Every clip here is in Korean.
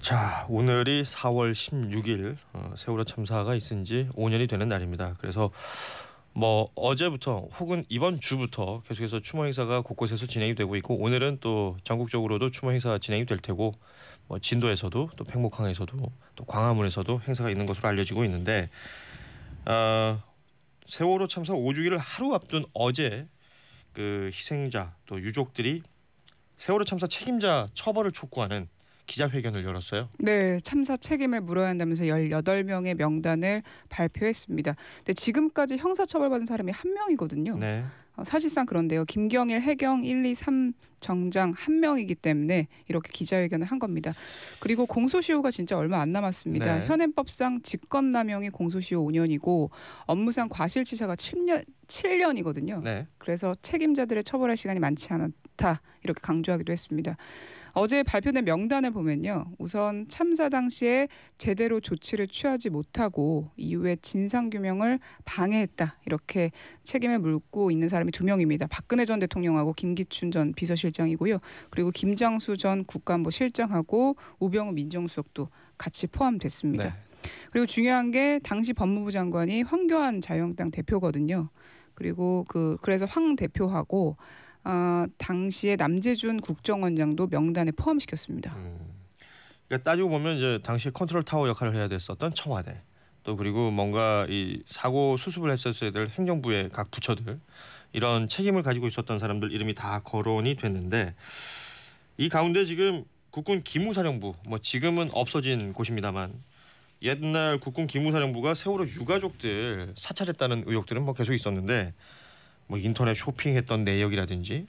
자, 오늘이 4월 16일 어, 세월호 참사가 있은 지 5년이 되는 날입니다. 그래서 뭐 어제부터 혹은 이번 주부터 계속해서 추모 행사가 곳곳에서 진행이 되고 있고 오늘은 또 전국적으로도 추모 행사 가 진행이 될 테고 뭐 진도에서도 또 팽목항에서도 또 광화문에서도 행사가 있는 것으로 알려지고 있는데 어, 세월호 참사 5주기를 하루 앞둔 어제 그 희생자 또 유족들이 세월호 참사 책임자 처벌을 촉구하는 기자회견을 열었어요. 네, 참사 책임을 물어야 한다면서 18명의 명단을 발표했습니다. 근데 지금까지 형사처벌받은 사람이 한 명이거든요. 네. 어, 사실상 그런데요. 김경일 해경 1, 2, 3 정장 한 명이기 때문에 이렇게 기자회견을 한 겁니다. 그리고 공소시효가 진짜 얼마 안 남았습니다. 네. 현행법상 직권남용이 공소시효 5년이고 업무상 과실치사가 7년 7년이거든요. 네. 그래서 책임자들의 처벌할 시간이 많지 않다 이렇게 강조하기도 했습니다. 어제 발표된 명단을 보면요. 우선 참사 당시에 제대로 조치를 취하지 못하고 이후에 진상 규명을 방해했다. 이렇게 책임을 물고 있는 사람이 두 명입니다. 박근혜 전 대통령하고 김기춘 전 비서실장이고요. 그리고 김장수 전 국간부 실장하고 우병우 민정수석도 같이 포함됐습니다. 네. 그리고 중요한 게 당시 법무부 장관이 황교안 자유한국당 대표거든요. 그리고 그 그래서 황 대표하고 어, 당시에 남재준 국정원장도 명단에 포함시켰습니다. 음. 그러니까 따지고 보면 이제 당시 컨트롤 타워 역할을 해야 됐었던 청와대 또 그리고 뭔가 이 사고 수습을 했었어야 될 행정부의 각 부처들 이런 책임을 가지고 있었던 사람들 이름이 다 거론이 됐는데 이 가운데 지금 국군 기무사령부 뭐 지금은 없어진 곳입니다만 옛날 국군 기무사령부가 세월호 유가족들 사찰했다는 의혹들은 뭐 계속 있었는데 뭐 인터넷 쇼핑했던 내역이라든지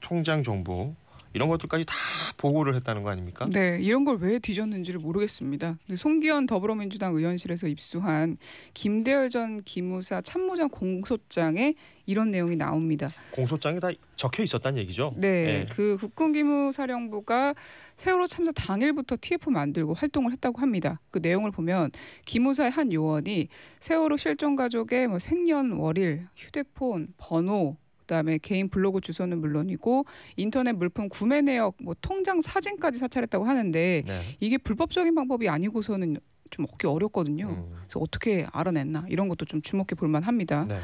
통장 정보 이런 것들까지 다 보고를 했다는 거 아닙니까? 네, 이런 걸 왜 뒤졌는지를 모르겠습니다. 송기현 더불어민주당 의원실에서 입수한 김대열 전 기무사 참모장 공소장에 이런 내용이 나옵니다. 공소장에 다 적혀 있었다는 얘기죠? 네, 네. 그 국군기무사령부가 세월호 참사 당일부터 TF 만들고 활동을 했다고 합니다. 그 내용을 보면 기무사의 한 요원이 세월호 실종 가족의 뭐 생년 월일, 휴대폰, 번호, 그다음에 개인 블로그 주소는 물론이고 인터넷 물품 구매 내역 뭐 통장 사진까지 사찰했다고 하는데 네. 이게 불법적인 방법이 아니고서는 좀 얻기 어렵거든요. 음. 그래서 어떻게 알아냈나 이런 것도 좀 주목해 볼 만합니다. 네.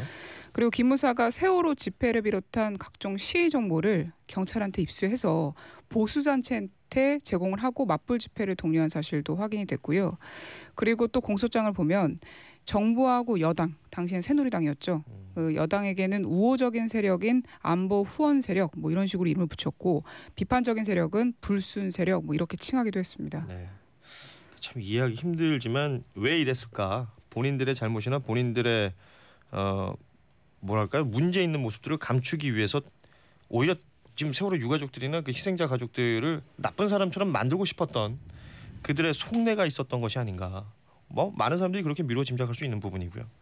그리고 김 무사가 세월호 집회를 비롯한 각종 시위 정보를 경찰한테 입수해서 보수단체한테 제공을 하고 맞불 집회를 독려한 사실도 확인이 됐고요. 그리고 또 공소장을 보면 정부하고 여당, 당시엔 새누리당이었죠. 음. 그 여당에게는 우호적인 세력인 안보 후원 세력 뭐 이런 식으로 이름을 붙였고 비판적인 세력은 불순 세력 뭐 이렇게 칭하기도 했습니다. 네. 참 이해하기 힘들지만 왜 이랬을까? 본인들의 잘못이나 본인들의 어 뭐랄까요 문제 있는 모습들을 감추기 위해서 오히려 지금 세월호 유가족들이나 그 희생자 가족들을 나쁜 사람처럼 만들고 싶었던 그들의 속내가 있었던 것이 아닌가 뭐 많은 사람들이 그렇게 미뤄 짐작할 수 있는 부분이고요.